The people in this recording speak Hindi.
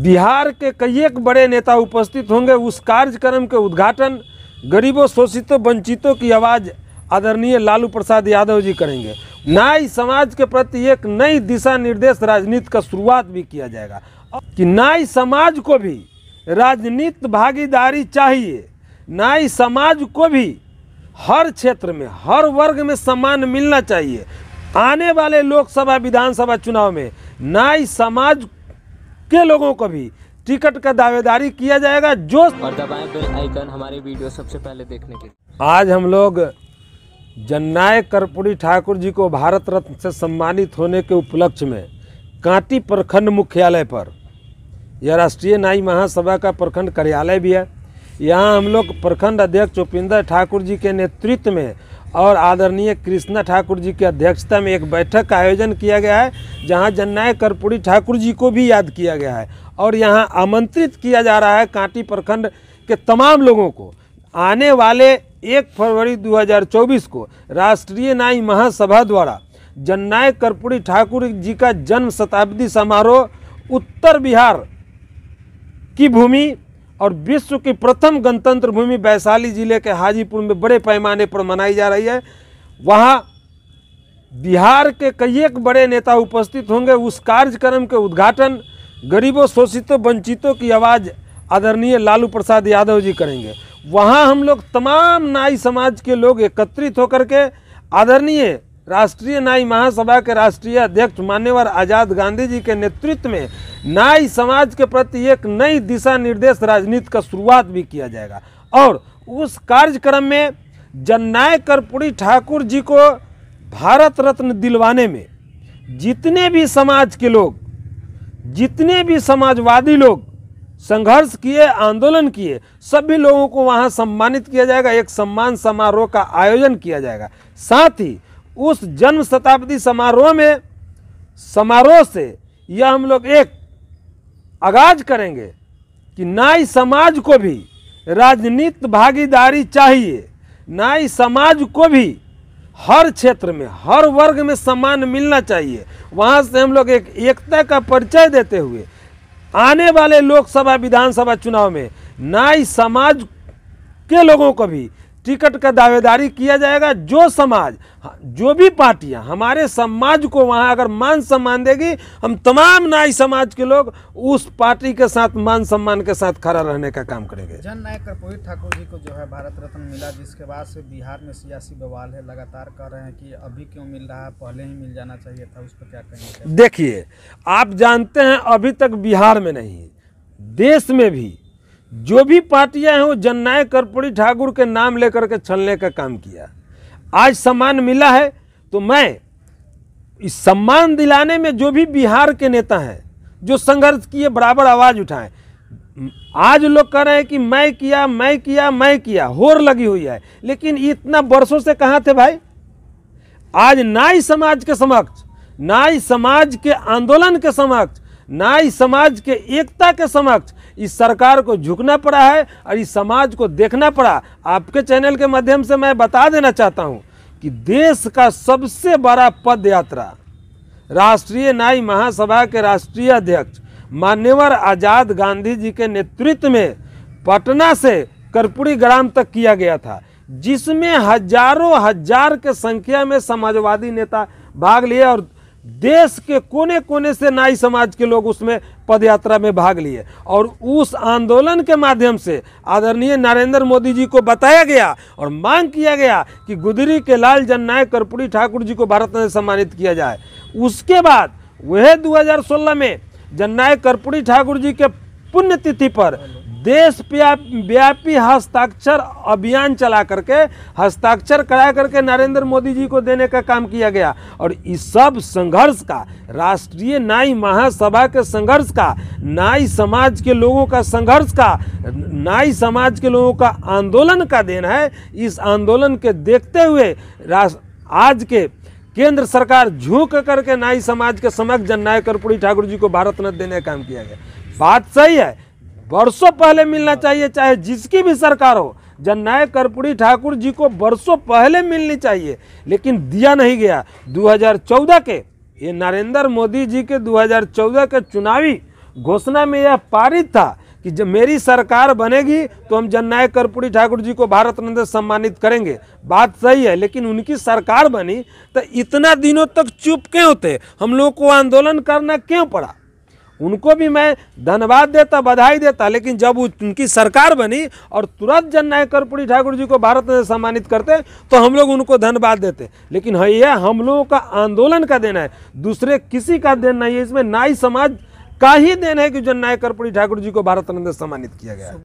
बिहार के कई एक बड़े नेता उपस्थित होंगे उस कार्यक्रम के उद्घाटन गरीबों शोषितों वंचितों की आवाज़ आदरणीय लालू प्रसाद यादव जी करेंगे नाई समाज के प्रति एक नई दिशा निर्देश राजनीति का शुरुआत भी किया जाएगा कि नाई समाज को भी राजनीति भागीदारी चाहिए नाई समाज को भी हर क्षेत्र में हर वर्ग में सम्मान मिलना चाहिए आने वाले लोकसभा विधानसभा चुनाव में नाई समाज के लोगों को भी टिकट का दावेदारी किया जाएगा जो और दबाएं बेल आइकन हमारे वीडियो सबसे पहले देखने के आज हम लोग जननायक कर्पूरी ठाकुर जी को भारत रत्न से सम्मानित होने के उपलक्ष्य में कांटी प्रखंड मुख्यालय पर यह राष्ट्रीय नाई महासभा का प्रखंड कार्यालय भी है यहाँ हम लोग प्रखंड अध्यक्ष उपेंद्र ठाकुर जी के नेतृत्व में और आदरणीय कृष्णा ठाकुर जी की अध्यक्षता में एक बैठक का आयोजन किया गया है जहाँ जननायक कर्पूरी ठाकुर जी को भी याद किया गया है और यहाँ आमंत्रित किया जा रहा है कांटी प्रखंड के तमाम लोगों को आने वाले एक फरवरी 2024 को राष्ट्रीय न्याय महासभा द्वारा जननायक कर्पूरी ठाकुर जी का जन्म शताब्दी समारोह उत्तर बिहार की भूमि और विश्व की प्रथम गणतंत्र भूमि वैशाली जिले के हाजीपुर में बड़े पैमाने पर मनाई जा रही है वहाँ बिहार के कई एक बड़े नेता उपस्थित होंगे उस कार्यक्रम के उद्घाटन गरीबों शोषितों वंचितों की आवाज़ आदरणीय लालू प्रसाद यादव जी करेंगे वहाँ हम लोग तमाम नाई समाज के लोग एकत्रित होकर के आदरणीय राष्ट्रीय नाई महासभा के राष्ट्रीय अध्यक्ष मान्यवर आजाद गांधी जी के नेतृत्व में नाई समाज के प्रति एक नई दिशा निर्देश राजनीति का शुरुआत भी किया जाएगा और उस कार्यक्रम में जननायक कर्पूरी ठाकुर जी को भारत रत्न दिलवाने में जितने भी समाज के लोग जितने भी समाजवादी लोग संघर्ष किए आंदोलन किए सभी लोगों को वहां सम्मानित किया जाएगा एक सम्मान समारोह का आयोजन किया जाएगा साथ ही उस जन्म शताब्दी समारोह में समारोह से यह हम लोग एक आगाज करेंगे कि नाई समाज को भी राजनीतिक भागीदारी चाहिए नाई समाज को भी हर क्षेत्र में हर वर्ग में सम्मान मिलना चाहिए वहाँ से हम लोग एक एकता का परिचय देते हुए आने वाले लोकसभा विधानसभा चुनाव में नाई समाज के लोगों को भी टिकट का दावेदारी किया जाएगा जो समाज हाँ, जो भी पार्टियां हमारे समाज को वहां अगर मान सम्मान देगी हम तमाम नाई समाज के लोग उस पार्टी के साथ मान सम्मान के साथ खड़ा रहने का काम करेंगे जन नायक कर्पूरी ठाकुर जी को जो है भारत रत्न मिला जिसके बाद से बिहार में सियासी बवाल है लगातार कह रहे हैं कि अभी क्यों मिल रहा है पहले ही मिल जाना चाहिए था उस पर क्या कहेंगे देखिए आप जानते हैं अभी तक बिहार में नहीं देश में भी जो भी पार्टियां हैं वो जननायक कर्पूरी ठाकुर के नाम लेकर के छलने का काम किया आज सम्मान मिला है तो मैं इस सम्मान दिलाने में जो भी बिहार के नेता हैं जो संघर्ष किए बराबर आवाज़ उठाए आज लोग कह रहे हैं कि मैं किया मैं किया मैं किया होर लगी हुई है लेकिन इतना वर्षों से कहाँ थे भाई आज नाई समाज के समक्ष नाई समाज के आंदोलन के समक्ष ना इस समाज के एकता के समक्ष इस सरकार को झुकना पड़ा है और इस समाज को देखना पड़ा आपके चैनल के माध्यम से मैं बता देना चाहता हूँ कि देश का सबसे बड़ा पद यात्रा राष्ट्रीय नाई महासभा के राष्ट्रीय अध्यक्ष मान्यवर आज़ाद गांधी जी के नेतृत्व में पटना से कर्पूरी ग्राम तक किया गया था जिसमें हजारों हजार के संख्या में समाजवादी नेता भाग लिए और देश के कोने कोने से नाई समाज के लोग उसमें पदयात्रा में भाग लिए और उस आंदोलन के माध्यम से आदरणीय नरेंद्र मोदी जी को बताया गया और मांग किया गया कि गुदरी के लाल जननायक कर्पूरी ठाकुर जी को भारत में सम्मानित किया जाए उसके बाद वह 2016 में जननायक कर्पूरी ठाकुर जी के पुण्यतिथि पर देश व्यापी हस्ताक्षर अभियान चला करके हस्ताक्षर करा करके नरेंद्र मोदी जी को देने का काम किया गया और इस सब संघर्ष का राष्ट्रीय नाई महासभा के संघर्ष का नाई समाज के लोगों का संघर्ष का नाई समाज के लोगों का आंदोलन का देन है इस आंदोलन के देखते हुए आज के केंद्र सरकार झुक करके नाई समाज के समक्ष नायक कर्पूरी ठाकुर जी को भारत रत्न देने का काम किया गया बात सही है बरसों पहले मिलना चाहिए चाहे जिसकी भी सरकार हो जननायक कर्पूरी ठाकुर जी को बरसों पहले मिलनी चाहिए लेकिन दिया नहीं गया 2014 के ये नरेंद्र मोदी जी के 2014 के चुनावी घोषणा में यह पारित था कि जब मेरी सरकार बनेगी तो हम जननायक कर्पूरी ठाकुर जी को भारत रत्न सम्मानित करेंगे बात सही है लेकिन उनकी सरकार बनी तो इतना दिनों तक चुप क्यों होते हम लोगों को आंदोलन करना क्यों पड़ा उनको भी मैं धन्यवाद देता बधाई देता लेकिन जब उनकी सरकार बनी और तुरंत जननायक कर्पूरी ठाकुर जी को भारत ने सम्मानित करते तो हम लोग उनको धन्यवाद देते लेकिन है हम लोगों का आंदोलन का देना है दूसरे किसी का देन नहीं है इसमें नाई समाज का ही देन है कि जन नायक कर्पूरी ठाकुर जी को भारत रत्न सम्मानित किया गया